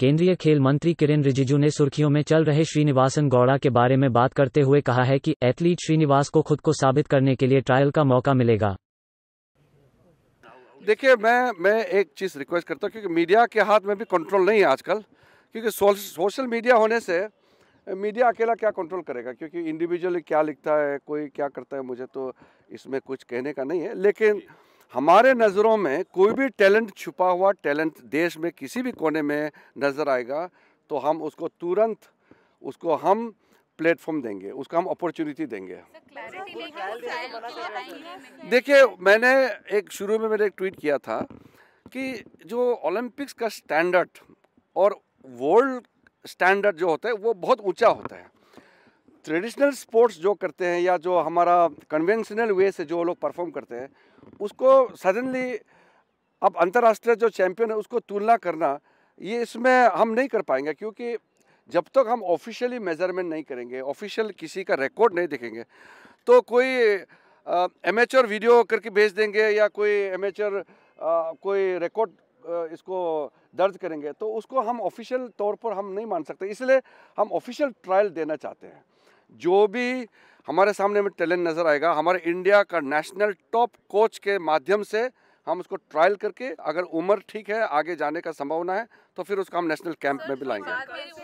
केंद्रीय खेल मंत्री किरेन रिजिजू ने सुर्खियों में चल रहे श्रीनिवासन गौड़ा के बारे में बात करते हुए कहा है कि एथलीट श्रीनिवास को खुद को साबित करने के लिए ट्रायल का मौका मिलेगा देखिए मैं मैं एक चीज़ रिक्वेस्ट करता हूँ क्योंकि मीडिया के हाथ में भी कंट्रोल नहीं है आजकल क्योंकि सोशल मीडिया होने से मीडिया अकेला क्या कंट्रोल करेगा क्योंकि इंडिविजुअली क्या लिखता है कोई क्या करता है मुझे तो इसमें कुछ कहने का नहीं है लेकिन हमारे नज़रों में कोई भी टैलेंट छुपा हुआ टैलेंट देश में किसी भी कोने में नज़र आएगा तो हम उसको तुरंत उसको हम प्लेटफॉर्म देंगे उसका हम अपॉर्चुनिटी देंगे देखिए मैंने एक शुरू में मैंने एक ट्वीट किया था कि जो ओलंपिक्स का स्टैंडर्ड और वर्ल्ड स्टैंडर्ड जो होता है वो बहुत ऊंचा होता है ट्रेडिशनल स्पोर्ट्स जो करते हैं या जो हमारा कन्वेंशनल वे से जो लोग परफॉर्म करते हैं उसको सडनली अब अंतर्राष्ट्रीय जो चैम्पियन है उसको तुलना करना ये इसमें हम नहीं कर पाएंगे क्योंकि जब तक हम ऑफिशियली मेजरमेंट नहीं करेंगे ऑफिशियल किसी का रिकॉर्ड नहीं देखेंगे तो कोई एमेचर वीडियो करके भेज देंगे या कोई एमेचर कोई रिकॉर्ड इसको दर्ज करेंगे तो उसको हम ऑफिशियल तौर पर हम नहीं मान सकते इसलिए हम ऑफिशियल ट्रायल देना चाहते हैं जो भी हमारे सामने में टैलेंट नज़र आएगा हमारे इंडिया का नेशनल टॉप कोच के माध्यम से हम उसको ट्रायल करके अगर उम्र ठीक है आगे जाने का संभावना है तो फिर उसका हम नेशनल कैंप में भी लाएंगे तो